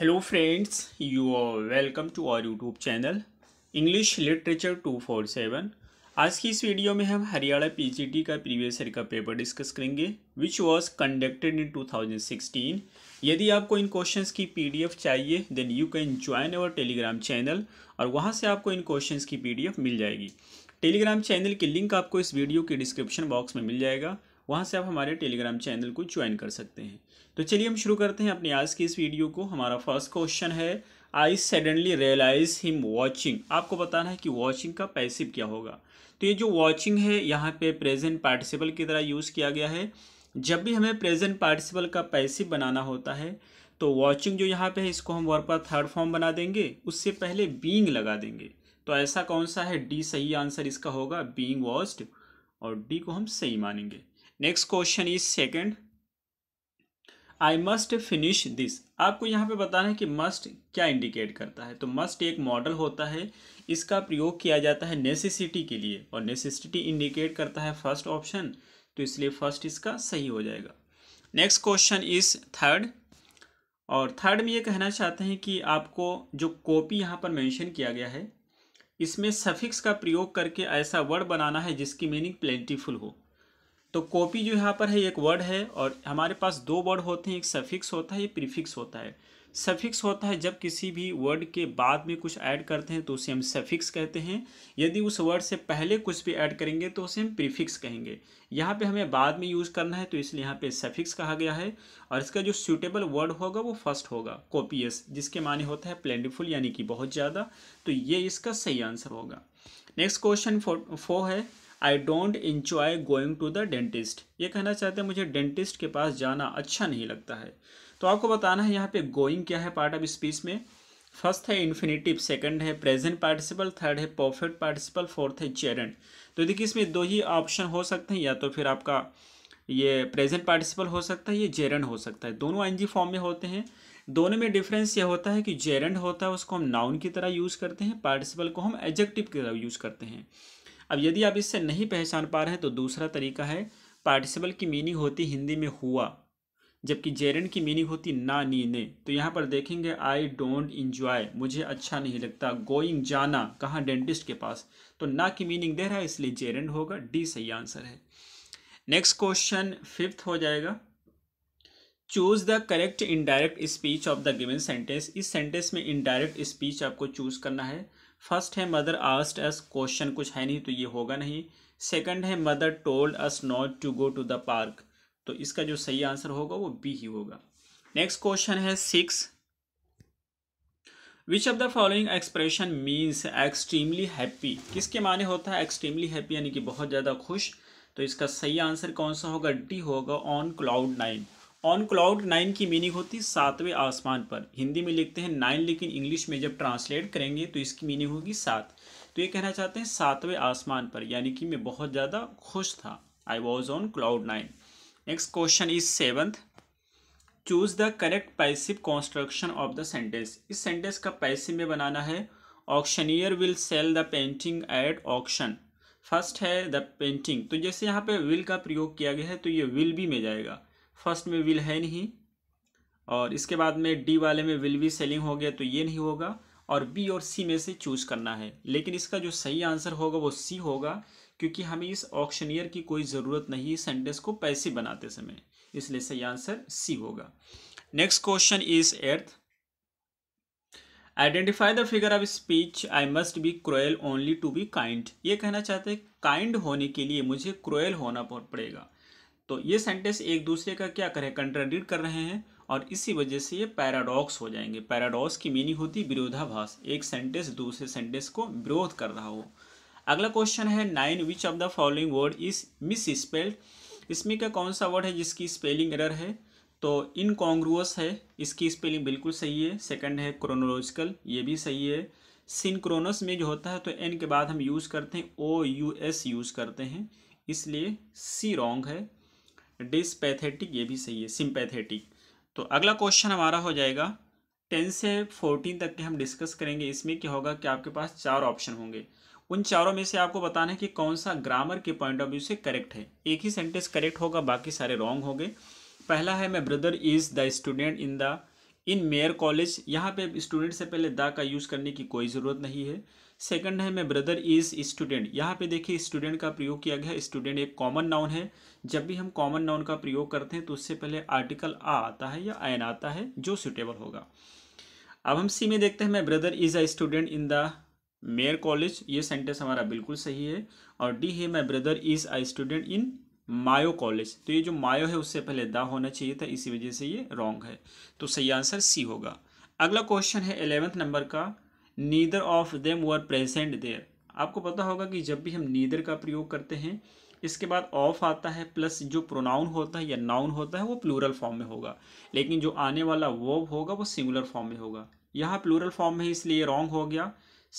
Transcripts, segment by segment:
hello friends you are welcome to our YouTube channel English literature two four seven आज की इस video में हम हरियाणा पीजीटी का प्रीवियस ईयर का पेपर डिस्कस करेंगे विच वॉज कंडक्टेड इन 2016 यदि आपको इन क्वेश्चंस की पीडीएफ चाहिए then you can join our Telegram channel और वहां से आपको इन क्वेश्चन की पी मिल जाएगी टेलीग्राम चैनल की लिंक आपको इस वीडियो के डिस्क्रिप्शन बॉक्स में मिल जाएगा वहाँ से आप हमारे टेलीग्राम चैनल को ज्वाइन कर सकते हैं तो चलिए हम शुरू करते हैं अपने आज की इस वीडियो को हमारा फर्स्ट क्वेश्चन है I suddenly realize him watching आपको बताना है कि वॉचिंग का पैसिव क्या होगा तो ये जो वॉचिंग है यहाँ पे प्रेजेंट पार्टिसिपल की तरह यूज़ किया गया है जब भी हमें प्रेजेंट पार्टिसिपल का पैसिव बनाना होता है तो वॉचिंग जो यहाँ पे है इसको हम वर्ब का थर्ड फॉर्म बना देंगे उससे पहले बींग लगा देंगे तो ऐसा कौन सा है डी सही आंसर इसका होगा बींग वॉच्ड और डी को हम सही मानेंगे next question is second I must finish this आपको यहाँ पे बताना है कि मस्ट क्या इंडिकेट करता है तो मस्ट एक मॉडल होता है इसका प्रयोग किया जाता है नेसेसिटी के लिए और नेसेसिटी इंडिकेट करता है फर्स्ट ऑप्शन तो इसलिए फर्स्ट इसका सही हो जाएगा नेक्स्ट क्वेश्चन इज थर्ड और थर्ड में ये कहना चाहते हैं कि आपको जो कॉपी यहाँ पर मैंशन किया गया है इसमें सफिक्स का प्रयोग करके ऐसा वर्ड बनाना है जिसकी मीनिंग प्लेंटीफुल हो तो कॉपी जो यहाँ पर है एक वर्ड है और हमारे पास दो वर्ड होते हैं एक सफिक्स होता है एक प्रीफिक्स होता है सफिक्स होता है जब किसी भी वर्ड के बाद में कुछ ऐड करते हैं तो उसे हम सफिक्स कहते हैं यदि उस वर्ड से पहले कुछ भी ऐड करेंगे तो उसे हम प्रीफिक्स कहेंगे यहाँ पे हमें बाद में यूज़ करना है तो इसलिए यहाँ पे सफिक्स कहा गया है और इसका जो सूटेबल वर्ड होगा वो फर्स्ट होगा कॉपियस जिसके माने होता है प्लेंडिफुल यानी कि बहुत ज़्यादा तो ये इसका सही आंसर होगा नेक्स्ट क्वेश्चन फो, फो है I don't enjoy going to the dentist ये कहना चाहते हैं मुझे डेंटिस्ट के पास जाना अच्छा नहीं लगता है तो आपको बताना है यहाँ पे गोइंग क्या है पार्ट ऑफ स्पीच में फर्स्ट है इन्फिनेटिव सेकंड है प्रेजेंट पार्टिसिपल थर्ड है परफेक्ट पार्टिसिपल फोर्थ है चेरन तो देखिए इसमें दो ही ऑप्शन हो सकते हैं या तो फिर आपका ये प्रेजेंट पार्टिसिपल हो सकता है ये जेरन हो सकता है दोनों एनजी फॉर्म में होते हैं दोनों में डिफरेंस ये होता है कि जेरंड होता है उसको हम नाउन की तरह यूज़ करते हैं पार्टिसिपल को हम एजेक्टिव की तरह यूज़ करते हैं अब यदि आप इससे नहीं पहचान पा रहे हैं तो दूसरा तरीका है पार्टिसिपल की मीनिंग होती हिंदी में हुआ जबकि जेरन की मीनिंग होती ना नी ने तो यहाँ पर देखेंगे आई डोंट इन्जॉय मुझे अच्छा नहीं लगता गोइंग जाना कहाँ डेंटिस्ट के पास तो ना की मीनिंग दे रहा है इसलिए जेरन होगा डी सही आंसर है नेक्स्ट क्वेश्चन फिफ्थ हो जाएगा choose the correct indirect speech of the given sentence इस सेंटेंस में इनडायरेक्ट स्पीच आपको चूज करना है फर्स्ट है मदर आस्ट अस क्वेश्चन कुछ है नहीं तो ये होगा नहीं सेकंड है mother told us not to go to the park तो इसका जो सही आंसर होगा वो बी ही होगा नेक्स्ट क्वेश्चन है six which of the following expression means extremely happy किसके माने होता है एक्सट्रीमली हैप्पी यानी कि बहुत ज़्यादा खुश तो इसका सही आंसर कौन सा होगा डी होगा on cloud nine on cloud nine की मीनिंग होती है सातवें आसमान पर हिंदी में लिखते हैं नाइन लेकिन इंग्लिश में जब ट्रांसलेट करेंगे तो इसकी मीनिंग होगी सात तो ये कहना चाहते हैं सातवें आसमान पर यानी कि मैं बहुत ज़्यादा खुश था I was on cloud nine next question is seventh choose the correct passive construction of the sentence इस सेंटेंस का पैसिव में बनाना है auctioneer will sell the painting at auction first है द पेंटिंग तो जैसे यहाँ पे विल का प्रयोग किया गया है तो ये विल भी में जाएगा फर्स्ट में विल है नहीं और इसके बाद में डी वाले में विल बी सेलिंग हो गया तो ये नहीं होगा और बी और सी में से चूज़ करना है लेकिन इसका जो सही आंसर होगा वो सी होगा क्योंकि हमें इस ऑक्शनियर की कोई ज़रूरत नहीं सेंटेंस को पैसे बनाते समय इसलिए सही आंसर सी होगा next question is eighth identify the figure of speech I must be cruel only to be kind ये कहना चाहते हैं काइंड होने के लिए मुझे क्रोयल होना पड़ेगा तो ये सेंटेंस एक दूसरे का क्या करें कंट्राडिक्ट कर रहे हैं और इसी वजह से ये पैराडॉक्स हो जाएंगे पैराडॉक्स की मीनिंग होती विरोधाभास एक सेंटेंस दूसरे सेंटेंस को विरोध कर रहा हो अगला क्वेश्चन है nine which of the following word is misspelled इसमें का कौन सा वर्ड है जिसकी स्पेलिंग एरर है तो इनकॉन्ग्रुअस है इसकी स्पेलिंग बिल्कुल सही है सेकंड है क्रोनोलॉजिकल ये भी सही है सिंक्रोनस में जो होता है तो एन के बाद हम यूज़ करते हैं ओ यू एस यूज़ करते हैं इसलिए सी रॉन्ग है डिसपैथेटिक ये भी सही है सिंपैथेटिक तो अगला क्वेश्चन हमारा हो जाएगा टेन से फोर्टीन तक के हम डिस्कस करेंगे इसमें क्या होगा कि आपके पास चार ऑप्शन होंगे उन चारों में से आपको बताना है कि कौन सा ग्रामर के पॉइंट ऑफ व्यू से करेक्ट है एक ही सेंटेंस करेक्ट होगा बाकी सारे रॉन्ग होंगे पहला है my brother is the student in the in Mayor college यहाँ पे स्टूडेंट से पहले द का यूज़ करने की कोई ज़रूरत नहीं है सेकंड है मैं ब्रदर इज़ स्टूडेंट यहाँ पे देखिए स्टूडेंट का प्रयोग किया गया है स्टूडेंट एक कॉमन नाउन है जब भी हम कॉमन नाउन का प्रयोग करते हैं तो उससे पहले आर्टिकल आ आता है या एन आता है जो सुटेबल होगा अब हम सी में देखते हैं my brother is a student in the Mayor college ये सेंटेंस हमारा बिल्कुल सही है और डी है my brother is a student in Mayo college तो ये जो मायो है उससे पहले दा होना चाहिए था इसी वजह से ये रॉन्ग है तो सही आंसर सी होगा अगला क्वेश्चन है एलेवेंथ नंबर का neither of them were present there आपको पता होगा कि जब भी हम नीदर का प्रयोग करते हैं इसके बाद ऑफ आता है प्लस जो प्रोनाउन होता है या नाउन होता है वो प्लूरल फॉर्म में होगा लेकिन जो आने वाला वर्ब होगा वो सिंगुलर फॉर्म में होगा यहाँ प्लूरल फॉर्म में इसलिए रॉन्ग हो गया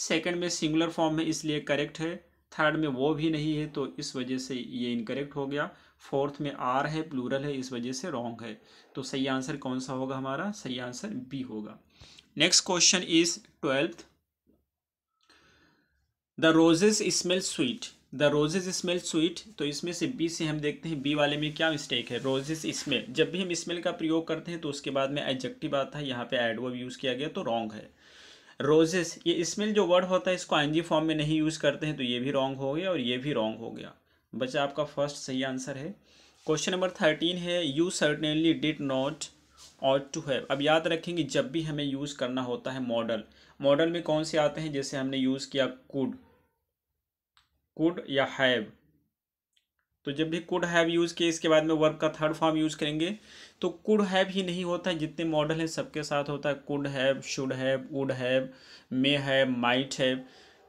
सेकंड में सिंगुलर फॉर्म में इसलिए करेक्ट है थर्ड में वो भी नहीं है तो इस वजह से ये इनकरेक्ट हो गया फोर्थ में आर है प्लूरल है इस वजह से रॉन्ग है तो सही आंसर कौन सा होगा हमारा सही आंसर बी होगा next question is twelfth the roses smell sweet the roses smell sweet तो इसमें से बी से हम देखते हैं बी वाले में क्या मिस्टेक है रोजेज स्मेल जब भी हम स्मेल का प्रयोग करते हैं तो उसके बाद में एडजेक्टिव आता है यहाँ पे एडवर्ब यूज़ किया गया तो रॉन्ग है रोजेस ये स्मेल जो वर्ड होता है इसको आईएनजी फॉर्म में नहीं यूज़ करते हैं तो ये भी रॉन्ग हो गया और ये भी रॉन्ग हो गया बचा आपका फर्स्ट सही आंसर है क्वेश्चन नंबर थर्टीन है you certainly did not ought to have अब याद रखेंगे जब भी हमें यूज़ करना होता है मॉडल मॉडल में कौन से आते हैं जैसे हमने यूज़ किया कुड कुड या हैव तो जब भी कुड हैव यूज़ किए इसके बाद में वर्ब का थर्ड फॉर्म यूज़ करेंगे तो कुड हैव ही नहीं होता है जितने मॉडल हैं सबके साथ होता है could have should have would have may have might have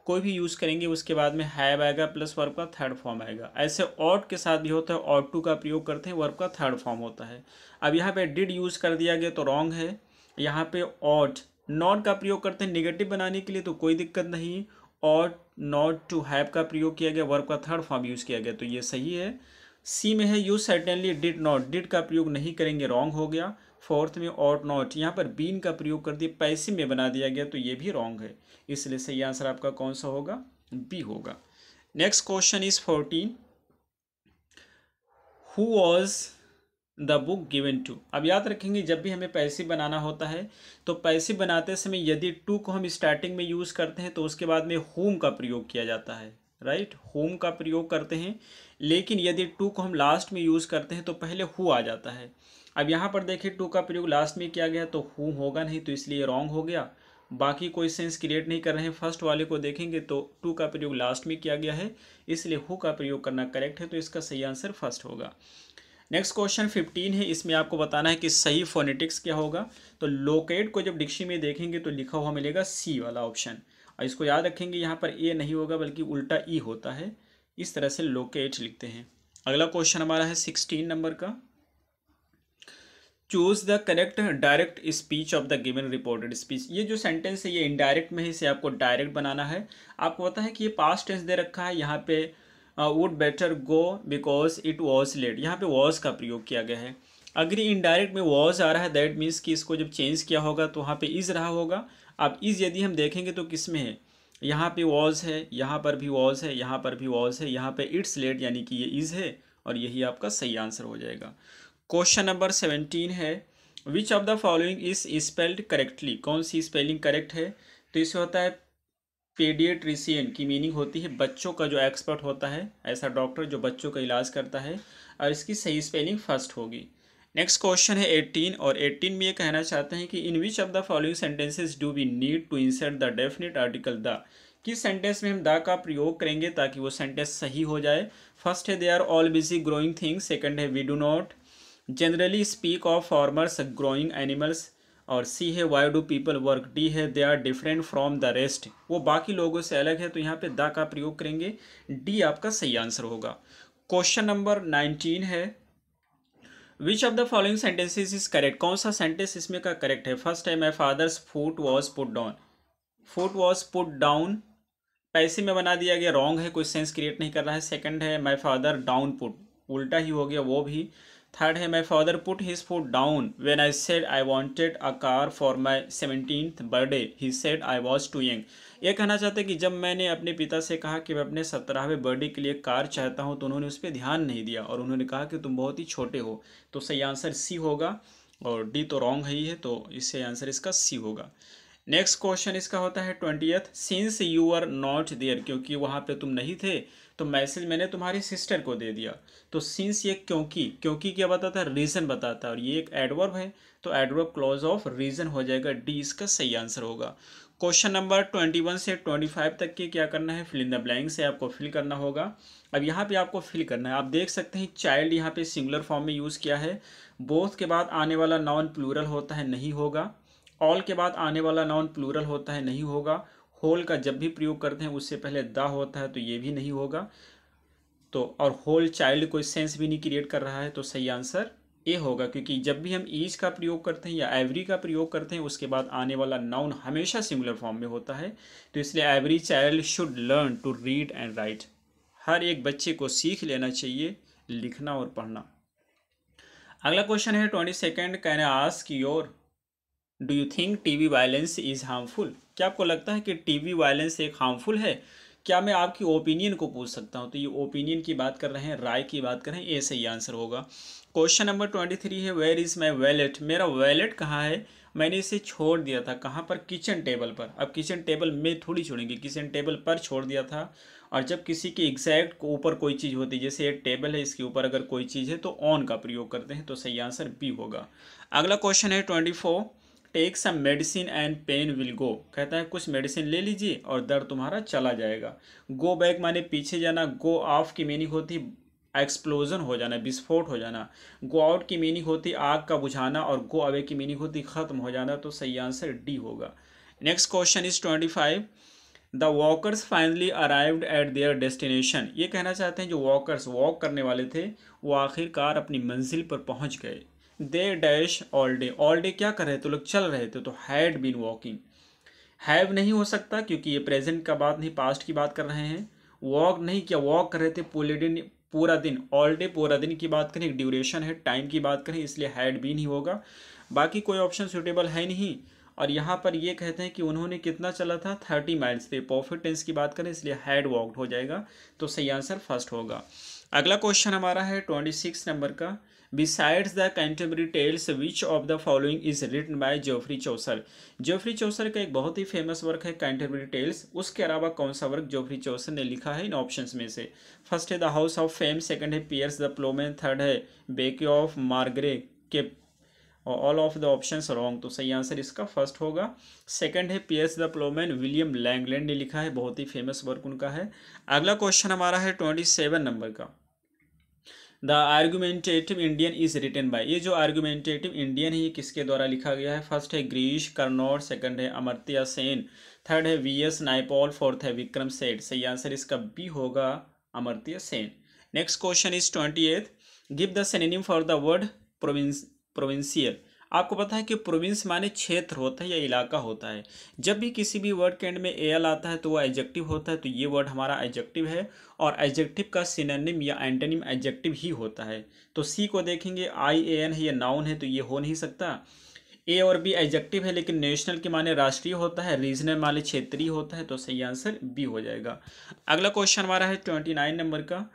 कोई भी यूज़ करेंगे उसके बाद में हैव आएगा प्लस वर्ब का थर्ड फॉर्म आएगा ऐसे ऑट के साथ भी होता है ऑट टू का प्रयोग करते हैं वर्ब का थर्ड फॉर्म होता है अब यहाँ पे डिड यूज़ कर दिया गया तो रॉन्ग है यहाँ पे ऑट नॉट का प्रयोग करते हैं निगेटिव बनाने के लिए तो कोई दिक्कत नहीं ऑट नॉट टू हैव का प्रयोग किया गया वर्ब का थर्ड फॉर्म यूज़ किया गया तो ये सही है सी में है you certainly did not did का प्रयोग नहीं करेंगे रॉन्ग हो गया फोर्थ में ऑट नॉट यहाँ पर बीन का प्रयोग कर दिया पैसे में बना दिया गया तो ये भी रॉन्ग है इसलिए सही आंसर आपका कौन सा होगा बी होगा next question is fourteen who was the book given to अब याद रखेंगे जब भी हमें पैसे बनाना होता है तो पैसे बनाते समय यदि टू को हम स्टार्टिंग में यूज़ करते हैं तो उसके बाद में होम का प्रयोग किया जाता है राइट होम का प्रयोग करते हैं लेकिन यदि टू को हम लास्ट में यूज़ करते हैं तो पहले हु आ जाता है अब यहाँ पर देखिए टू का प्रयोग लास्ट में किया गया तो हु होगा नहीं तो इसलिए रॉन्ग हो गया बाकी कोई सेंस क्रिएट नहीं कर रहे हैं फर्स्ट वाले को देखेंगे तो टू का प्रयोग लास्ट में किया गया है इसलिए हु का प्रयोग करना करेक्ट है तो इसका सही आंसर फर्स्ट होगा नेक्स्ट क्वेश्चन फिफ्टीन है इसमें आपको बताना है कि सही फोनेटिक्स क्या होगा तो लोकेट को जब डिक्शी में देखेंगे तो लिखा हुआ मिलेगा सी वाला ऑप्शन और इसको याद रखेंगे यहाँ पर ए नहीं होगा बल्कि उल्टा ई e होता है इस तरह से लोकेट लिखते हैं अगला क्वेश्चन हमारा है सिक्सटीन नंबर का choose the correct direct speech of the given reported speech ये जो सेंटेंस है ये इनडायरेक्ट में है इसे आपको डायरेक्ट बनाना है आपको पता है कि ये पास्ट टेंस दे रखा है यहाँ पे would better go because it was late यहाँ पे वॉज का प्रयोग किया गया है अगर इनडायरेक्ट में वॉज आ रहा है दैट मीन्स कि इसको जब चेंज किया होगा तो वहाँ पे इज़ रहा होगा अब इज़ यदि हम देखेंगे तो किस में है यहाँ पे वॉज है यहाँ पर भी वॉज है यहाँ पर भी वॉज है यहाँ पे इट्स लेट यानी कि ये इज़ है और यही आपका सही आंसर हो जाएगा क्वेश्चन नंबर सेवनटीन है which of the following is spelled correctly कौन सी स्पेलिंग करेक्ट है तो इसमें होता है पेडिएट्रिशियन की मीनिंग होती है बच्चों का जो एक्सपर्ट होता है ऐसा डॉक्टर जो बच्चों का इलाज करता है और इसकी सही स्पेलिंग फर्स्ट होगी नेक्स्ट क्वेश्चन है एट्टीन और एट्टीन में ये कहना चाहते हैं कि in which of the following sentences do we need to insert the definite article the किस सेंटेंस में हम द का प्रयोग करेंगे ताकि वो सेंटेंस सही हो जाए फर्स्ट है they are all busy growing things second है we do not generally speak of farmers growing animals और सी है why do people work D है they are different from the rest वो बाकी लोगों से अलग है तो यहाँ पे द का प्रयोग करेंगे डी आपका सही आंसर होगा क्वेश्चन नंबर नाइनटीन है which of the following sentences is correct कौन सा सेंटेंस इसमें का करेक्ट है फर्स्ट है my father's foot was put down foot was put down पैसे में बना दिया गया रॉन्ग है कोई सेंस क्रिएट नहीं कर रहा है सेकंड है माई फादर डाउन पुट उल्टा ही हो गया वो भी थर्ड है my father put his food down when I said I wanted a car for my seventeenth birthday he said I was too young ये कहना चाहते कि जब मैंने अपने पिता से कहा कि मैं अपने सत्रहवें बर्थडे के लिए कार चाहता हूँ तो उन्होंने उस पर ध्यान नहीं दिया और उन्होंने कहा कि तुम बहुत ही छोटे हो तो सही आंसर सी होगा और डी तो रॉन्ग है ही है तो इससे आंसर इसका सी होगा नेक्स्ट क्वेश्चन इसका होता है twentieth since you are not there क्योंकि वहाँ पे तुम नहीं थे तो मैसेज मैंने तुम्हारी सिस्टर को दे दिया तो सिंस ये क्योंकि क्योंकि क्या बताता है रीज़न बताता है और ये एक एडवर्ब है तो एडवर्ब क्लॉज ऑफ रीज़न हो जाएगा डी इसका सही आंसर होगा क्वेश्चन नंबर ट्वेंटी वन से ट्वेंटी फाइव तक के क्या करना है फिल इन द ब्लैंक से आपको फिल करना होगा अब यहाँ पे आपको फिल करना है आप देख सकते हैं चाइल्ड यहाँ पे सिंगुलर फॉर्म में यूज़ किया है बोथ के बाद आने वाला नॉन प्लूरल होता है नहीं होगा ऑल के बाद आने वाला नॉन प्लूरल होता है नहीं होगा होल का जब भी प्रयोग करते हैं उससे पहले द होता है तो ये भी नहीं होगा तो और होल चाइल्ड कोई सेंस भी नहीं क्रिएट कर रहा है तो सही आंसर ए होगा क्योंकि जब भी हम ईज का प्रयोग करते हैं या एवरी का प्रयोग करते हैं उसके बाद आने वाला नाउन हमेशा सिंगुलर फॉर्म में होता है तो इसलिए every child should learn to read and write हर एक बच्चे को सीख लेना चाहिए लिखना और पढ़ना अगला क्वेश्चन है twenty second can ask your do you think T V violence is harmful क्या आपको लगता है कि टीवी वायलेंस एक हार्मफुल है क्या मैं आपकी ओपिनियन को पूछ सकता हूँ तो ये ओपिनियन की बात कर रहे हैं राय की बात करें ये सही आंसर होगा क्वेश्चन नंबर ट्वेंटी थ्री है वेयर इज़ माई वैलेट मेरा वैलेट कहाँ है मैंने इसे छोड़ दिया था कहाँ पर किचन टेबल पर अब किचन टेबल में थोड़ी छोड़ेंगे किचन टेबल पर छोड़ दिया था और जब किसी के एग्जैक्ट को ऊपर कोई चीज़ होती है जैसे ये टेबल है इसके ऊपर अगर कोई चीज़ है तो ऑन का प्रयोग करते हैं तो सही आंसर बी होगा अगला क्वेश्चन है twenty four take some medicine and pain will go कहता है कुछ मेडिसिन ले लीजिए और दर्द तुम्हारा चला जाएगा गो बैक माने पीछे जाना गो ऑफ की मीनिंग होती एक्सप्लोजन हो जाना विस्फोट हो जाना गो आउट की मीनिंग होती आग का बुझाना और गो अवे की मीनिंग होती ख़त्म हो जाना तो सही आंसर डी होगा next question is twenty five the walkers finally arrived at their destination ये कहना चाहते हैं जो वॉकर्स वॉक करने वाले थे वो आखिरकार अपनी मंजिल पर पहुंच गए they dash all day all day क्या कर रहे थे तो लोग चल रहे थे तो हैड बीन वॉकिंग हैव नहीं हो सकता क्योंकि ये प्रेजेंट का बात नहीं पास्ट की बात कर रहे हैं वॉक नहीं क्या वॉक कर रहे थे पूरे दिन पूरा दिन ऑल डे पूरा दिन की बात करें एक ड्यूरेशन है टाइम की बात करें इसलिए हैड बीन ही होगा बाकी कोई ऑप्शन सूटेबल है नहीं और यहाँ पर ये कहते हैं कि उन्होंने कितना चला था थर्टी माइल्स थे परफेक्ट टेंस की बात करें इसलिए हैड वॉकड हो जाएगा तो सही आंसर फर्स्ट होगा अगला क्वेश्चन हमारा है ट्वेंटी सिक्स नंबर का besides the contemporary tales which of the following is written by Geoffrey Chaucer Geoffrey Chaucer का एक बहुत ही फेमस वर्क है कंटेम्प्रेरी टेल्स उसके अलावा कौन सा वर्क जोफ्री चौसर ने लिखा है इन ऑप्शंस में से फर्स्ट है the house of fame second है पियर्स द प्लोमैन थर्ड है बेके ऑफ मार्गरे के all of the option wrong तो सही आंसर इसका फर्स्ट होगा सेकंड है Piers the Plowman William Langland ने लिखा है बहुत ही फेमस वर्क उनका है अगला क्वेश्चन हमारा है ट्वेंटी सेवन नंबर का the argumentative Indian is written by ये जो आर्गूमेंटेटिव इंडियन है ये किसके द्वारा लिखा गया है फर्स्ट है ग्रीश कर्नौर सेकंड है अमर्त्या सेन थर्ड है वी एस नाइपॉल फोर्थ है विक्रम सेठ सही आंसर इसका बी होगा Amartya Sen next question is twenty eighth give the synonym for the word province provincial आपको पता है कि प्रोविंस माने क्षेत्र होता है या इलाका होता है जब भी किसी भी वर्ड के एंड में ए एल आता है तो वह एजेक्टिव होता है तो ये वर्ड हमारा एजेक्टिव है और एजेक्टिव का सिनोनिम या एंटेनिम एजेक्टिव ही होता है तो सी को देखेंगे आई ए एन है या नाउन है तो ये हो नहीं सकता ए और बी एजेक्टिव है लेकिन नेशनल के माने राष्ट्रीय होता है रीजनल माने क्षेत्रीय होता है तो सही आंसर बी हो जाएगा अगला क्वेश्चन हमारा है ट्वेंटी नाइन नंबर का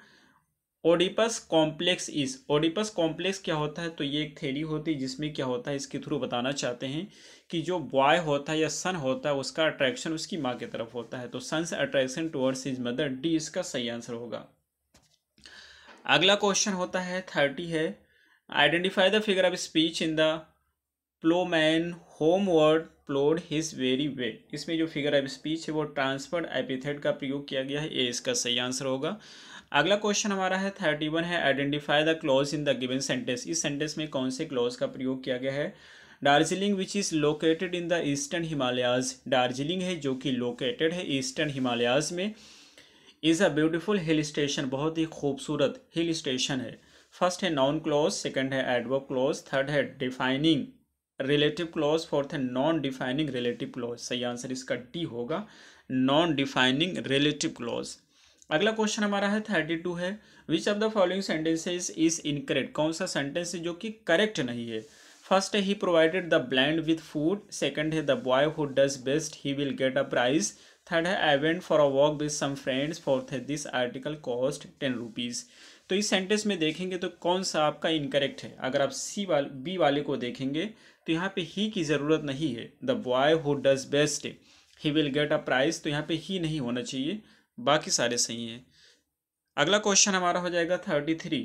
Oedipus complex is Oedipus complex क्या होता है तो ये एक थेरी होती है जिसमें क्या होता है इसके थ्रू बताना चाहते हैं कि जो बॉय होता है या सन होता है उसका अट्रैक्शन उसकी माँ की तरफ होता है तो sons attraction towards his mother D इसका सही आंसर होगा अगला क्वेश्चन होता है थर्टी है identify the figure of speech in the ploughman homeward plods his weary way इसमें जो फिगर ऑफ स्पीच है वो ट्रांसफर्ड एपिथेड का प्रयोग किया गया है ए इसका सही आंसर होगा अगला क्वेश्चन हमारा है थर्टी वन है identify the clause in the given sentence इस सेंटेंस में कौन से क्लॉज का प्रयोग किया गया है Darjeeling which is located in the eastern Himalayas Darjeeling है जो कि लोकेटेड है ईस्टर्न हिमालयाज में is a beautiful hill station बहुत ही खूबसूरत हिल स्टेशन है फर्स्ट है नॉन क्लॉज सेकेंड है एडवर्ब क्लॉज थर्ड है डिफाइनिंग रिलेटिव क्लॉज फोर्थ है नॉन डिफाइनिंग रिलेटिव क्लॉज सही आंसर इसका डी होगा नॉन डिफाइनिंग रिलेटिव क्लॉज अगला क्वेश्चन हमारा है थर्टी टू है which of the following sentences is incorrect कौन सा सेंटेंस जो कि करेक्ट नहीं है फर्स्ट है he provided the blind with food second है the boy who does best he will get a prize third है I went for a walk with some friends fourth है this article cost ten rupees तो इस sentence में देखेंगे तो कौन सा आपका इनकरेक्ट है अगर आप सी वाले बी वाले को देखेंगे तो यहाँ पे ही की ज़रूरत नहीं है the boy who does best he will get a prize तो यहाँ पे ही नहीं होना चाहिए बाकी सारे सही हैं अगला क्वेश्चन हमारा हो जाएगा thirty three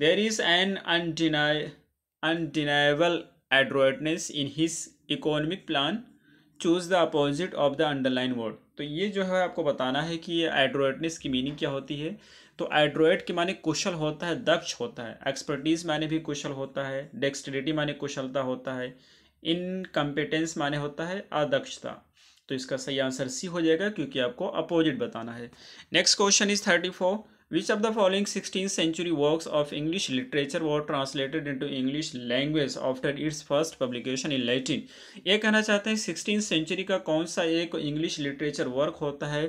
there is an undeni undeniable in his economic plan choose the opposite of the underline word तो ये जो है आपको बताना है कि ये एडवर्टनेस की मीनिंग क्या होती है तो एड्रोइट के माने कुशल होता है दक्ष होता है एक्सपर्टीज़ माने भी कुशल होता है डेक्स्टरिटी माने कुशलता होता है इनकम्पिटेंस माने होता है अदक्षता तो इसका सही आंसर सी हो जाएगा क्योंकि आपको अपोजिट बताना है next question is thirty four Which of the following 16th century works of English literature were translated into English language after its first publication in Latin ये कहना चाहते हैं सिक्सटीन सेंचुरी का कौन सा एक इंग्लिश लिटरेचर वर्क होता है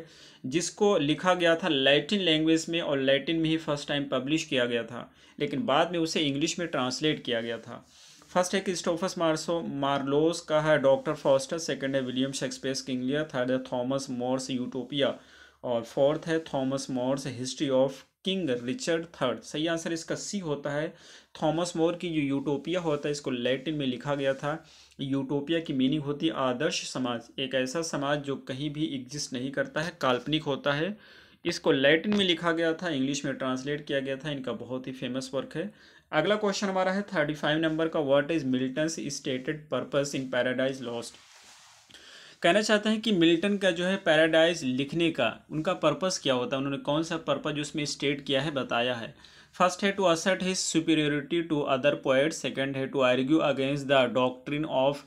जिसको लिखा गया था लैटिन लैंग्वेज में और लैटिन में ही फर्स्ट टाइम पब्लिश किया गया था लेकिन बाद में उसे इंग्लिश में ट्रांसलेट किया गया था फर्स्ट है क्रिस्टोफस मार्सो मार्लोस का है डॉक्टर फॉस्टर सेकंड है विलियम शेक्सपियर किंगलियर थर्ड है थॉमस मॉर्स यूटोपिया और फोर्थ है Thomas More's history of King Richard third सही आंसर इसका सी होता है थॉमस मोर की जो यूटोपिया होता है इसको लैटिन में लिखा गया था यूटोपिया की मीनिंग होती है आदर्श समाज एक ऐसा समाज जो कहीं भी एग्जिस्ट नहीं करता है काल्पनिक होता है इसको लैटिन में लिखा गया था इंग्लिश में ट्रांसलेट किया गया था इनका बहुत ही फेमस वर्क है अगला क्वेश्चन हमारा है थर्टी फाइव नंबर का what is Milton stated purpose in Paradise Lost कहना चाहते हैं कि मिल्टन का जो है पैराडाइज लिखने का उनका पर्पस क्या होता है उन्होंने कौन सा पर्पस उसमें स्टेट किया है बताया है फर्स्ट है to assert his superiority to other poet second है to argue against the doctrine of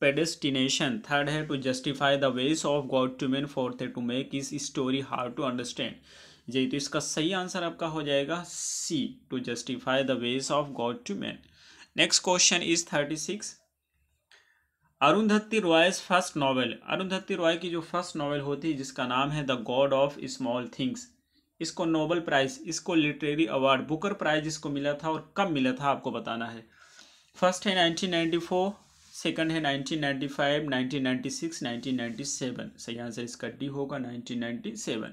predestination third है to justify the ways of God to man fourth है to make his story hard to understand जी तो इसका सही answer आपका हो जाएगा C to justify the ways of God to man next question is thirty six Arundhati Roy first novel Arundhati Roy की जो फर्स्ट नॉवल होती है जिसका नाम है the God of small things इसको नोबल प्राइज इसको लिटरेरी अवार्ड बुकर प्राइज इसको मिला था और कब मिला था आपको बताना है फर्स्ट है 1994 सेकंड है 1995 1996 1997 सही आंसर इसका डी होगा 1997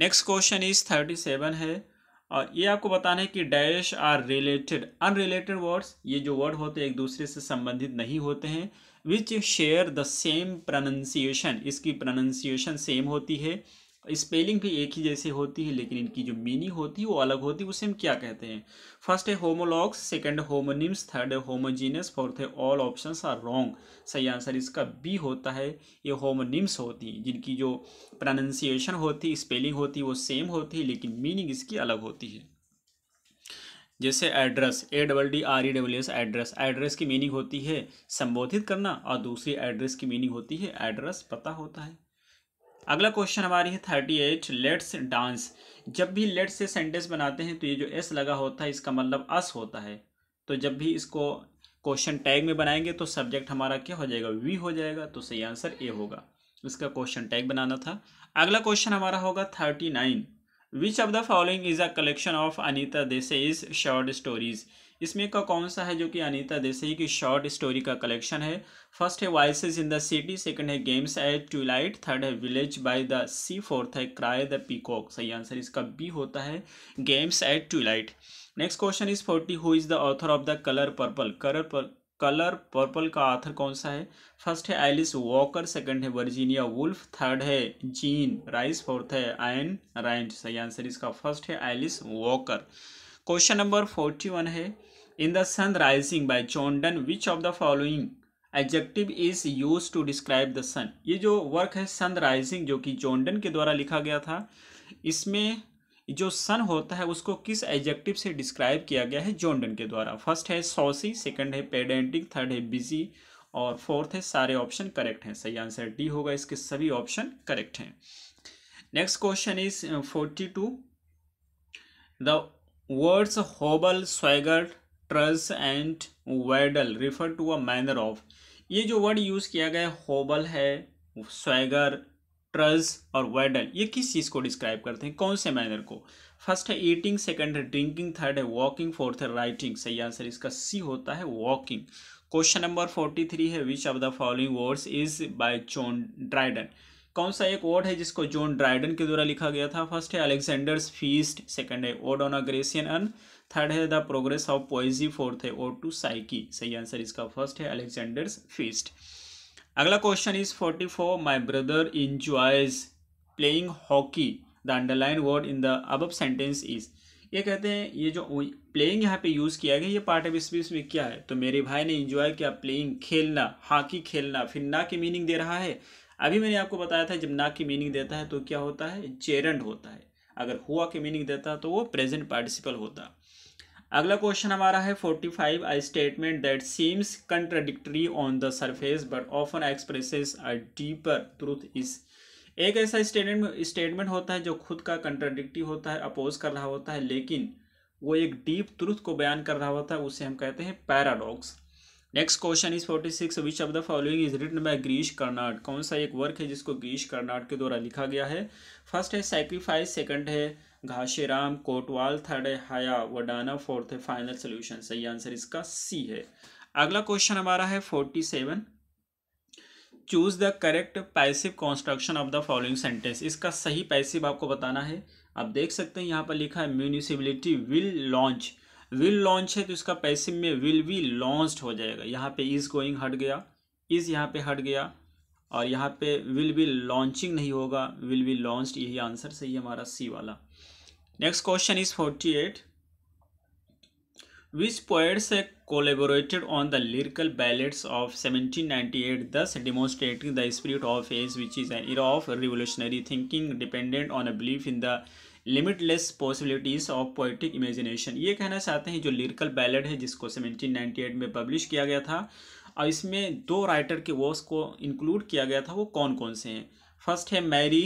next question is thirty seven है और ये आपको बताना है कि dash are related unrelated words ये जो वर्ड होते हैं एक दूसरे से संबंधित नहीं होते हैं which share the same pronunciation इसकी प्रोनंसिएशन सेम होती है स्पेलिंग भी एक ही जैसी होती है लेकिन इनकी जो मीनिंग होती है वो अलग होती है उसे हम क्या कहते हैं फर्स्ट है होमोलॉग्स सेकंड होमोनिम्स थर्ड है होमोजीनियस फोर्थ है ऑल ऑप्शंस आर रॉन्ग सही आंसर इसका बी होता है ये होमोनिम्स होती हैं जिनकी जो प्रोनंसिएशन होती स्पेलिंग होती वो सेम होती है लेकिन मीनिंग इसकी अलग होती है जैसे address A double D R E W S address address की मीनिंग होती है संबोधित करना और दूसरी एड्रेस की मीनिंग होती है एड्रेस पता होता है अगला क्वेश्चन हमारी है थर्टी एट लेट्स डांस जब भी लेट्स से सेंटेंस बनाते हैं तो ये जो एस लगा होता है इसका मतलब अस होता है तो जब भी इसको क्वेश्चन टैग में बनाएंगे तो सब्जेक्ट हमारा क्या हो जाएगा वी हो जाएगा तो सही आंसर ए होगा इसका क्वेश्चन टैग बनाना था अगला क्वेश्चन हमारा होगा thirty nine which of the following is a collection of Anita is short stories इसमें का कौन सा है जो कि अनीता देसाई की शॉर्ट स्टोरी का कलेक्शन है फर्स्ट है voice in the city second है गेम्स एट ट्यूलाइट थर्ड है village by the sea fourth है क्राई द पीकॉक सही आंसर इसका बी होता है games at twilight next question is forty who is the author of the colour purple colour पर colour purple का author कौन सा है फर्स्ट है एलिस वॉकर सेकंड है वर्जीनिया वुल्फ थर्ड है जीन राइस फोर्थ है आयन राइंट सही आंसर इसका फर्स्ट है Alice Walker question number forty one है in the sun rising by John Donne which of the following adjective is use to describe the sun ये जो work है सन rising जो कि चोंडन के द्वारा लिखा गया था इसमें जो सन होता है उसको किस एडजेक्टिव से डिस्क्राइब किया गया है जोंडन के द्वारा फर्स्ट है सॉसी सेकंड है पेडेंटिंग थर्ड है बिजी और फोर्थ है सारे ऑप्शन करेक्ट हैं सही आंसर डी होगा इसके सभी ऑप्शन करेक्ट हैं next question is forty two the Words hobble swagger trudge and waddle refer to a manner of ये जो वर्ड यूज़ किया गया होबल है स्वैगर ट्रस और वैडल ये किस चीज़ को डिस्क्राइब करते हैं कौन से मैनर को फर्स्ट है ईटिंग सेकेंड है ड्रिंकिंग थर्ड है वॉकिंग फोर्थ है राइटिंग सही आंसर इसका सी होता है walking question number forty three है which of the following words is by John Dryden कौन सा एक ओड है जिसको जॉन ड्राइडन के द्वारा लिखा गया था फर्स्ट है अलेक्जेंडर्स फीस्ट सेकंड है ode on a Grecian urn third है the progress of poesy fourth है ओड टू साइकी सही आंसर इसका फर्स्ट है अलेक्जेंडर्स फीस्ट अगला question is forty four my brother enjoys playing hockey the underline word in the above sentence is ये कहते हैं ये जो प्लेइंग यहाँ पे यूज़ किया गया ये पार्ट ऑफ स्पीच में क्या है तो मेरे भाई ने इंजॉय किया प्लेइंग खेलना हॉकी खेलना फिर ना की मीनिंग दे रहा है अभी मैंने आपको बताया था जब ना की मीनिंग देता है तो क्या होता है जेरेंड होता है अगर हुआ की मीनिंग देता तो वो प्रेजेंट पार्टिसिपल होता अगला क्वेश्चन हमारा है forty five I statement that seems contradictory on the surface but often expresses a deeper truth is एक ऐसा स्टेटमेंट स्टेटमेंट होता है जो खुद का कंट्राडिक्टी होता है अपोज कर रहा होता है लेकिन वो एक डीप ट्रूथ को बयान कर रहा होता है उसे हम कहते हैं paradox next question is forty six which of the following is written by Girish Karnad कौन सा एक वर्क है जिसको ग्रीश कर्नाट के द्वारा लिखा गया है फर्स्ट है सेक्रीफाइस सेकंड है घाशीराम कोटवाल थर्ड है हाया वडाना फोर्थ है फाइनल सोल्यूशन सही आंसर इसका सी है अगला क्वेश्चन हमारा है forty seven choose the correct passive construction of the following sentence इसका सही पैसिव आपको बताना है आप देख सकते हैं यहाँ पर लिखा है municipality will launch will launch है तो इसका पैसिव में विल बी लॉन्च्ड हो जाएगा यहाँ पे इज़ गोइंग हट गया इज़ यहाँ पे हट गया और यहाँ पे विल बी लॉन्चिंग नहीं होगा विल बी लॉन्च्ड यही आंसर सही है हमारा सी वाला next question is forty eight which poets है collaborated on the lyrical ballads of seventeen 1798 thus demonstrating the spirit of age which is an era of revolutionary thinking dependent on a belief in the limitless possibilities of poetic imagination ये कहना चाहते हैं जो lyrical ballad है जिसको 1798 में publish किया गया था और इसमें दो राइटर के वर्स को इंक्लूड किया गया था वो कौन कौन से हैं फर्स्ट है मैरी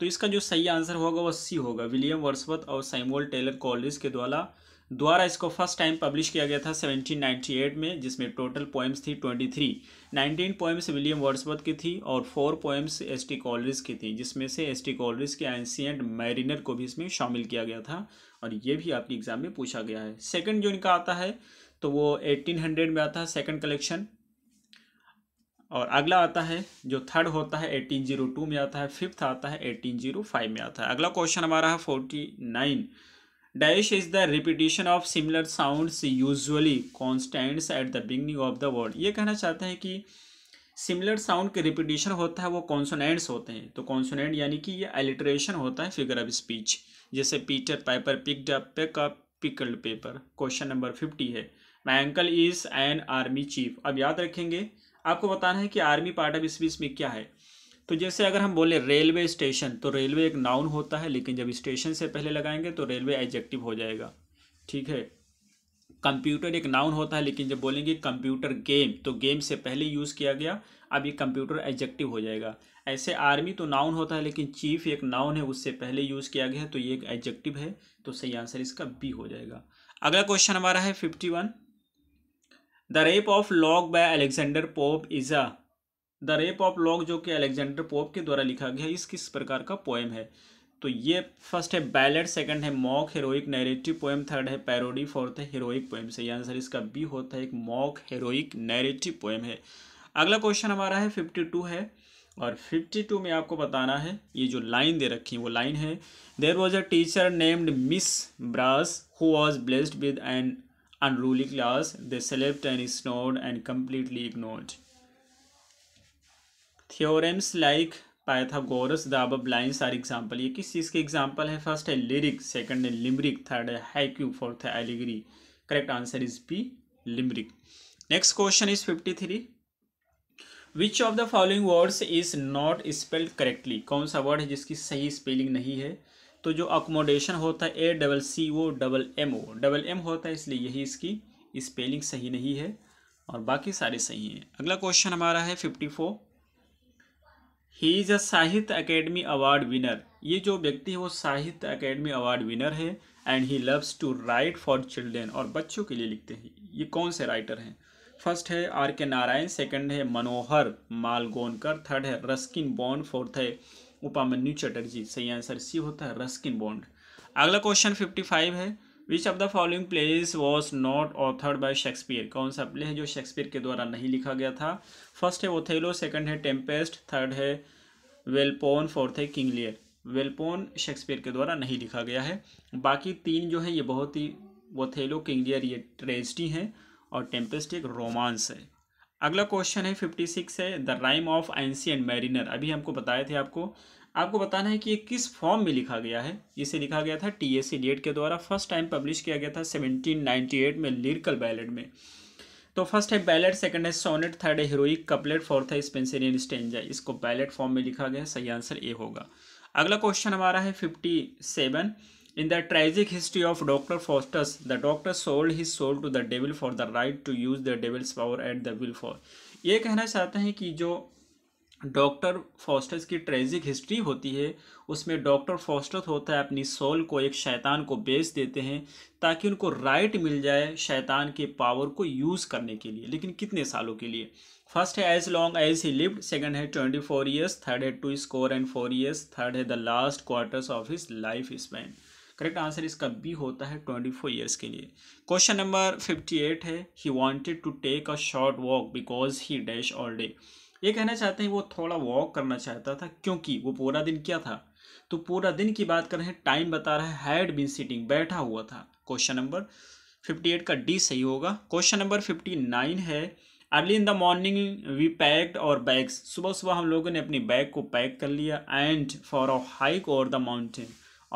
तो इसका जो सही आंसर होगा वह सी होगा विलियम वर्सवत और सैमुअल टेलर कॉलेज के द्वारा द्वारा इसको फर्स्ट टाइम पब्लिश किया गया था 1798 में जिसमें टोटल पोएम्स थी 23 नाइनटीन पोएम्स विलियम वर्ड्सवर्थ की थी और four poems S T Coleridge की थी जिसमें से एस टी कॉलरिज के एंशियंट मैरिनर को भी इसमें शामिल किया गया था और ये भी आपके एग्जाम में पूछा गया है सेकंड जो इनका आता है तो वो हंड्रेड में आता है सेकंड कलेक्शन और अगला आता है जो थर्ड होता है जीरो टू oh में आता है फिफ्थ आता है एटीन जीरो फाइव में आता है अगला क्वेश्चन हमारा है nine dash is the repetition of similar sounds usually consonants at the beginning of the word ये कहना चाहते हैं कि सिमिलर साउंड के रिपीटेशन होता है वो कॉन्सोनेंट्स होते हैं तो कॉन्सोनेंट यानी कि ये एलिट्रेशन होता है फिगर ऑफ स्पीच जैसे Peter Piper picked up pick up pickled pepper question number fifty है my uncle is an army chief अब याद रखेंगे आपको बताना है कि आर्मी पार्ट ऑफ स्पीच में क्या है तो जैसे अगर हम बोले रेलवे स्टेशन तो रेलवे एक नाउन होता है लेकिन जब स्टेशन से पहले लगाएंगे तो रेलवे एडजेक्टिव हो जाएगा ठीक है कंप्यूटर एक नाउन होता है लेकिन जब बोलेंगे कंप्यूटर गेम तो गेम से पहले यूज़ किया गया अब ये कंप्यूटर एडजेक्टिव हो जाएगा ऐसे आर्मी तो नाउन होता है लेकिन चीफ एक नाउन है उससे पहले यूज़ किया गया है तो ये एक एडजेक्टिव है तो सही आंसर इसका बी हो जाएगा अगला क्वेश्चन हमारा है fifty one the rape of lock by Alexander Pope is a the rape of lock जो कि अलेक्जेंडर पोप के द्वारा लिखा गया इस किस प्रकार का पोएम है तो ये फर्स्ट है बैलेट सेकंड है mock heroic narrative poem third है पैरोडी फोर्थ है हीरोइक पोएम सही आंसर इसका बी होता है एक मॉक हेरोइक नैरेटिव पोएम है अगला क्वेश्चन हमारा है फिफ्टी टू है और फिफ्टी टू में आपको बताना है ये जो लाइन दे रखी है वो लाइन है there was a teacher named Miss Brass who was blessed with an unruly class they select and snored and completely ignored theorems like Pythagoras the above lines are example ये किस चीज़ के example है first है lyric second है limerick third है haiku fourth है एलिगरी correct answer is B limerick next question is fifty three which of the following words is not spelled correctly कौन सा वर्ड है जिसकी सही स्पेलिंग नहीं है तो जो अकोमोडेशन होता है A double C O double M O double M होता है इसलिए यही इसकी स्पेलिंग सही नहीं है और बाकी सारे सही हैं अगला क्वेश्चन हमारा है fifty four he is a Sahitya Akademi award winner ये जो व्यक्ति है वो साहित्य अकेडमी अवार्ड विनर है and he loves to write for children और बच्चों के लिए लिखते हैं ये कौन से राइटर हैं फर्स्ट है आर के नारायण सेकंड है मनोहर मालगोनकर थर्ड है रस्किन बॉन्ड फोर्थ है उपामन्यू चटर्जी सही आंसर सी होता है रस्किन बॉन्ड अगला क्वेश्चन फिफ्टी फाइव है which of the following plays was not authored by Shakespeare कौन सा प्ले है जो शेक्सपियर के द्वारा नहीं लिखा गया था फर्स्ट है ओथेलो सेकेंड है टेम्पेस्ट थर्ड है वेलपोन फोर्थ है किंग लियर वेलपोन शेक्सपियर के द्वारा नहीं लिखा गया है बाकी तीन जो है ये बहुत ही ओथेलो किंग लियर ये ट्रेजिडी हैं और टेम्पेस्ट एक रोमांस है अगला क्वेश्चन है फिफ्टी सिक्स है the rime of and mariner अभी हमको बताए थे आपको आपको बताना है कि ये किस फॉर्म में लिखा गया है इसे लिखा गया था टी एस सी के द्वारा फर्स्ट टाइम पब्लिश किया गया था 1798 में लिरिकल बैलेट में तो फर्स्ट है बैलेट सेकंड है सोनेट थर्ड है हीरोइक कपलेट फोर्थ है स्पेंसरियन स्टेंजा इसको बैलेट फॉर्म में लिखा गया है सही आंसर ए होगा अगला क्वेश्चन हमारा है fifty seven in the tragic history of doctor Faustus, the doctor sold his soul to the for the right to use use the devil's power at the will ये कहना चाहते हैं कि जो डॉक्टर फॉस्टस की tragic history होती है उसमें डॉक्टर फॉस्टस होता है अपनी सोल को एक शैतान को बेच देते हैं ताकि उनको राइट मिल जाए शैतान के पावर को यूज़ करने के लिए लेकिन कितने सालों के लिए फर्स्ट है as long as he lived second है ट्वेंटी फोर ईयर्स थर्ड है two score and four years third है the last quarters of his life span correct answer इसका बी होता है ट्वेंटी फोर ईयर्स के लिए क्वेश्चन नंबर फिफ्टी एट है he wanted to take a short walk because he dash all day ये कहना चाहते हैं वो थोड़ा वॉक करना चाहता था क्योंकि वो पूरा दिन क्या था तो पूरा दिन की बात कर रहे हैं टाइम बता रहा है हैड बीन सिटिंग बैठा हुआ था क्वेश्चन नंबर फिफ्टी एट का डी सही होगा क्वेश्चन नंबर फिफ्टी नाइन है early in the morning we packed our bags सुबह सुबह हम लोगों ने अपनी बैग को पैक कर लिया and for a hike over the mountain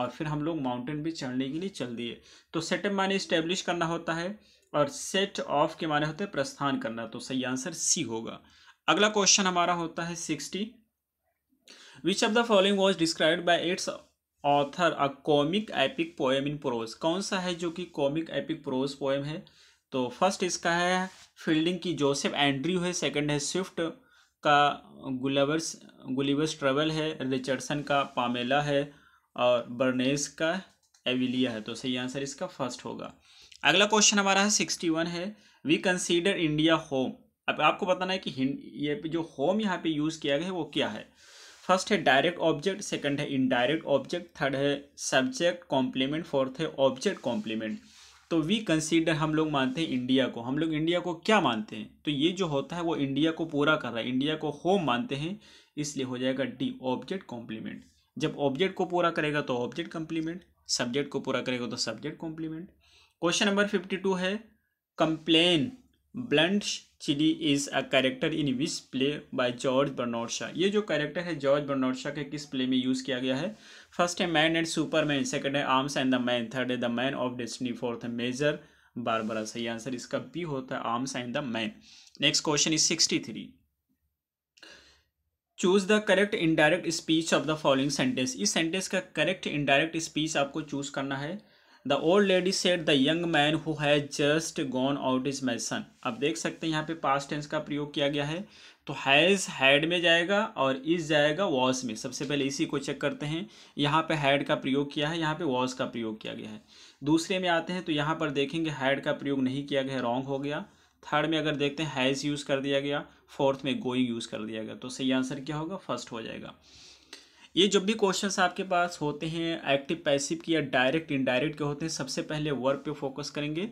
और फिर हम लोग माउंटेन भी चढ़ने के लिए चल दिए तो सेटअप माने इस्टेब्लिश करना होता है और सेट ऑफ के माने होते हैं प्रस्थान करना तो सही आंसर सी होगा अगला क्वेश्चन हमारा होता है sixty which of the following was describe by its author a comic epic poem in prose कौन सा है जो कि कॉमिक एपिक प्रोज पोएम है तो फर्स्ट इसका है फील्डिंग की जोसेफ एंड्री है सेकंड है स्विफ्ट का गुलावर्स गुलिवर्स ट्रेवल है रिचर्डसन का पामेला है और बर्नेस का एविलिया है तो सही आंसर इसका फर्स्ट होगा अगला क्वेश्चन हमारा है सिक्सटी वन है वी कंसीडर इंडिया होम अब आपको बताना है कि ये जो होम यहाँ पे यूज़ किया गया है वो क्या है फर्स्ट है डायरेक्ट ऑब्जेक्ट सेकंड है इनडायरेक्ट ऑब्जेक्ट थर्ड है सब्जेक्ट कॉम्प्लीमेंट फोर्थ है ऑब्जेक्ट कॉम्प्लीमेंट तो वी कंसीडर हम लोग मानते हैं इंडिया को हम लोग इंडिया को क्या मानते हैं तो ये जो होता है वो इंडिया को पूरा कर रहा है इंडिया को होम मानते हैं इसलिए हो जाएगा डी ऑब्जेक्ट कॉम्प्लीमेंट जब ऑब्जेक्ट को पूरा करेगा तो ऑब्जेक्ट कॉम्प्लीमेंट सब्जेक्ट को पूरा करेगा तो subject complement question number fifty two है captain Bluntschli is a character in which play by George Bernard ये जो कैरेक्टर है जॉर्ज बर्नोडशा के किस प्ले में यूज़ किया गया है फर्स्ट है मैन एंड सुपरमैन सेकंड है arms and the man third है the man of destiny fourth है मेजर बारबरा सही आंसर इसका बी होता है arms and the man next question is sixty three choose the correct indirect speech of the following sentence इस sentence का correct indirect speech आपको choose करना है the old lady said the young man who has just gone out is my son अब देख सकते हैं यहाँ पे पास्ट टेंस का प्रयोग किया गया है तो हैज़ हैड में जाएगा और इज जाएगा वॉस में सबसे पहले इसी को चेक करते हैं यहाँ पे हैड का प्रयोग किया है यहाँ पे वॉस का प्रयोग किया गया है दूसरे में आते हैं तो यहाँ पर देखेंगे हैड का प्रयोग नहीं किया गया है रॉन्ग हो गया थर्ड में अगर देखते हैं हैज़ यूज़ कर दिया गया फोर्थ में गोइंग यूज़ कर दिया गया तो सही आंसर क्या होगा फर्स्ट हो जाएगा ये जब भी क्वेश्चंस आपके पास होते हैं एक्टिव पैसिव की या डायरेक्ट इनडायरेक्ट के होते हैं सबसे पहले वर्क पे फोकस करेंगे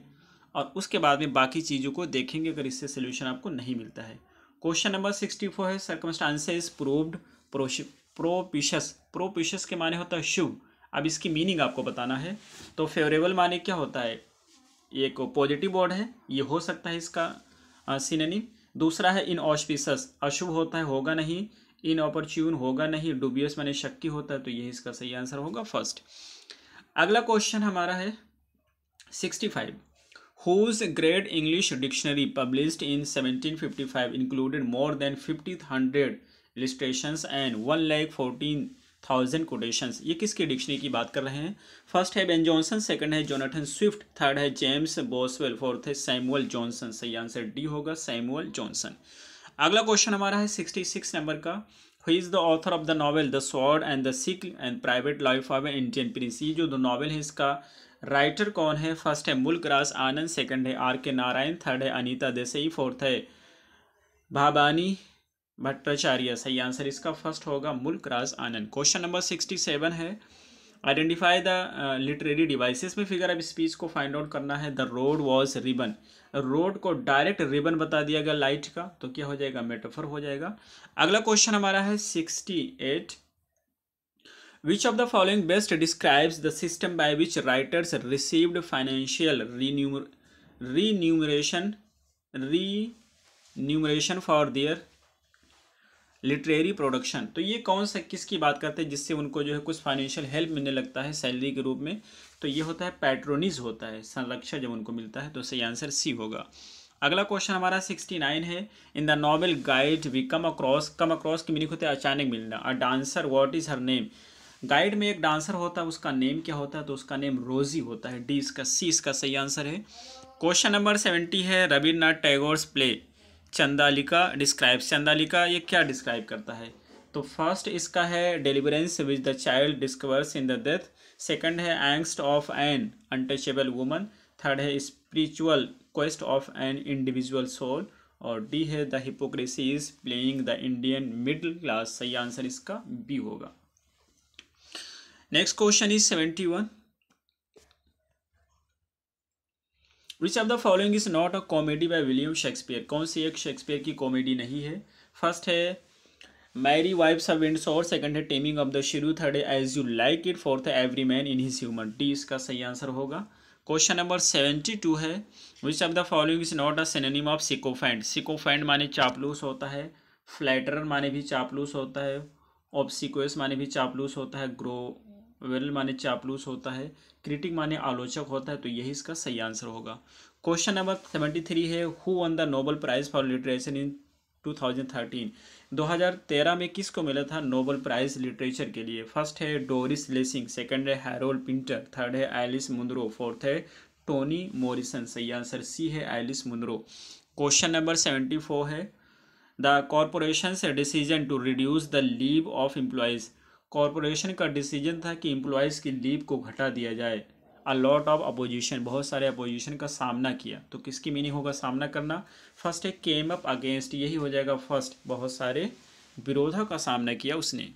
और उसके बाद में बाकी चीज़ों को देखेंगे अगर इससे सोल्यूशन आपको नहीं मिलता है क्वेश्चन नंबर सिक्सटी फोर है circumstances is proved propitious propitious के माने होता है शुभ अब इसकी मीनिंग आपको बताना है तो फेवरेबल माने क्या होता है एक पॉजिटिव वर्ड है ये हो सकता है इसका सिनेनिम दूसरा है इन ऑस्पिशस अशुभ होता है होगा नहीं इन अपॉर्च्यून होगा नहीं डुबियस मैंने शक्की होता है तो यही इसका सही आंसर होगा फर्स्ट अगला क्वेश्चन हमारा है sixty five whose great English dictionary great in seventeen fifty five included more than fifty hundred लिस्टेशन and one lakh fourteen thousand quotation ये किसकी डिक्शनरी की बात कर रहे हैं फर्स्ट है बेन जॉनसन सेकंड है जोनाथन स्विफ्ट थर्ड है जेम्स बोसवेल फोर्थ है सैमुअल जॉनसन सही आंसर डी होगा सैमुअल जॉनसन अगला क्वेश्चन हमारा है सिक्सटी सिक्स नंबर का who is the author of the novel the sword and the sickle and private life of a Indian prince ये जो दो नावल है इसका राइटर कौन है फर्स्ट है मुल्क राज आनंद सेकेंड है आर के नारायण थर्ड है अनिता देसई फोर्थ है भाबानी भट्टाचार्य सही आंसर इसका फर्स्ट होगा Mulk Raj Anand question number sixty seven है आइडेंटिफाई द लिटरेरी डिवाइसेस में फिगर ऑफ स्पीच को फाइंड आउट करना है the road was ribbon road को डायरेक्ट रिबन बता दिया गया लाइट का तो क्या हो जाएगा मेटोफर हो जाएगा अगला क्वेश्चन हमारा है sixty eight which of the following best describes the system by which writers received financial remuneration remuneration for their literary production तो ये कौन सा किसकी बात करते हैं जिससे उनको जो है कुछ फाइनेंशियल हेल्प मिलने लगता है सैलरी के रूप में तो ये होता है पैट्रोनिज होता है संरक्षण जब उनको मिलता है तो सही आंसर सी होगा अगला क्वेश्चन हमारा सिक्सटी नाइन है in the novel guide we come across come across की मीनिंग होता है अचानक मिलना a dancer what is her name guide में एक डांसर होता है उसका नेम क्या होता है तो उसका नेम रोजी होता है डी इसका सी इसका सही आंसर है क्वेश्चन नंबर सेवेंटी है रविन्द्रनाथ टैगोर्स प्ले चंदालिका डिस्क्राइब चंदालिका ये क्या डिस्क्राइब करता है तो फर्स्ट इसका है deliverance which the child discovers in the death second है angst of an untouchable woman third है spiritual quest of an individual soul और डी है the hypocrisy is playing the Indian middle class सही answer इसका B होगा next question is seventy one which of the following is not a comedy by William Shakespeare कौन सी एक Shakespeare की comedy नहीं है फर्स्ट है मैरी वाइफ्स ऑफ विंड और सेकंड है taming of the shrew third है as you like it fourth है every man in his human D इसका सही आंसर होगा क्वेश्चन नंबर सेवेंटी टू है which of the following is not a synonym of sycophant sycophant माने चापलूस होता है फ्लैटर माने भी चापलूस होता है ऑप्सिकोस माने भी चापलूस होता है ग्रो विरल माने चापलूस होता है क्रिटिक माने आलोचक होता है तो यही इसका सही आंसर होगा क्वेश्चन नंबर सेवेंटी थ्री है who won the Nobel Prize for literature in 2013 2013 में किसको मिला था नोबल प्राइज लिटरेचर के लिए फर्स्ट है डोरिस लेसिंग सेकंड है हैरोल पिंटर थर्ड है एलिस मुंद्रो फोर्थ है टोनी मोरिसन सही आंसर सी है Alice Munro question number seventy four है the corporation decision to reduce the leave of employees corporation का डिसीजन था कि एम्प्लॉयज़ की लीव को घटा दिया जाए अ लॉट ऑफ अपोजिशन बहुत सारे अपोजिशन का सामना किया तो किसकी मीनिंग होगा सामना करना फर्स्ट है केम अप अगेंस्ट यही हो जाएगा फर्स्ट बहुत सारे विरोधों का सामना किया उसने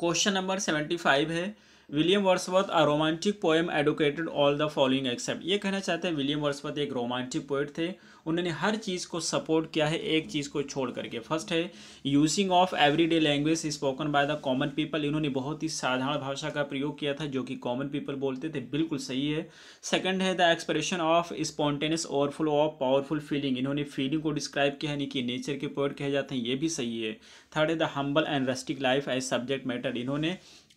क्वेश्चन नंबर सेवेंटी फाइव है William Wordsworth a romantic poem educated all the following except ये कहना चाहते हैं विलियम वर्सवर्थ एक रोमांटिक पोइट थे उन्होंने हर चीज़ को सपोर्ट किया है एक चीज़ को छोड़ करके फर्स्ट है using of everyday language spoken by the common people इन्होंने बहुत ही साधारण भाषा का प्रयोग किया था जो कि कॉमन पीपल बोलते थे बिल्कुल सही है सेकंड है the expression of spontaneous overflow of powerful feeling इन्होंने फीलिंग को डिस्क्राइब किया यानी कि नेचर के पोइट कहे जाते हैं ये भी सही है थर्ड है the humble and rustic life as subject matter इन्होंने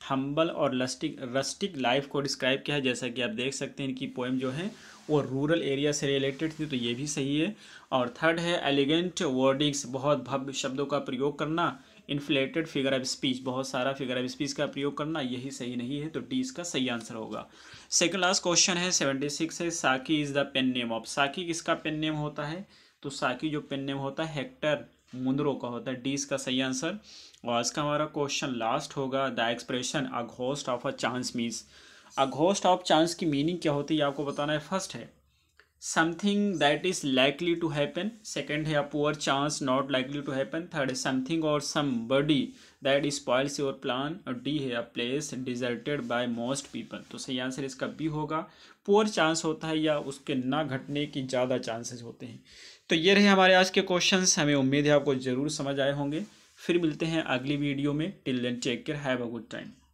हम्बल और लस्टिक रस्टिक लाइफ को डिस्क्राइब किया है जैसा कि आप देख सकते हैं इनकी पोएम जो है वो रूरल एरिया से रिलेटेड थी तो ये भी सही है और थर्ड है एलिगेंट वर्डिंग्स बहुत भव्य शब्दों का प्रयोग करना इन्फ्लेटेड फिगर ऑफ स्पीच बहुत सारा फिगर ऑफ स्पीच का प्रयोग करना यही सही नहीं है तो डी इसका सही आंसर होगा सेकंड लास्ट क्वेश्चन है सेवेंटी सिक्स है Saki is the pen name of Saki किसका पेन नेम होता है तो साकी जो पेन नेम होता है हेक्टर मुंद्रो का होता है डी इसका सही आंसर और आज का हमारा क्वेश्चन लास्ट होगा the expression a ghost of a chance means a ghost of chance की मीनिंग क्या होती है आपको बताना है फर्स्ट है something that is likely to happen second है a poor chance not likely to happen third है something or somebody that spoils your plan और डी है a place deserted by most people तो सही answer इसका B होगा poor chance होता है या उसके ना घटने की ज़्यादा चांसेस होते हैं तो ये रहे हमारे आज के क्वेश्चन हमें उम्मीद है आपको ज़रूर समझ आए होंगे फिर मिलते हैं अगली वीडियो में till then take care have a good time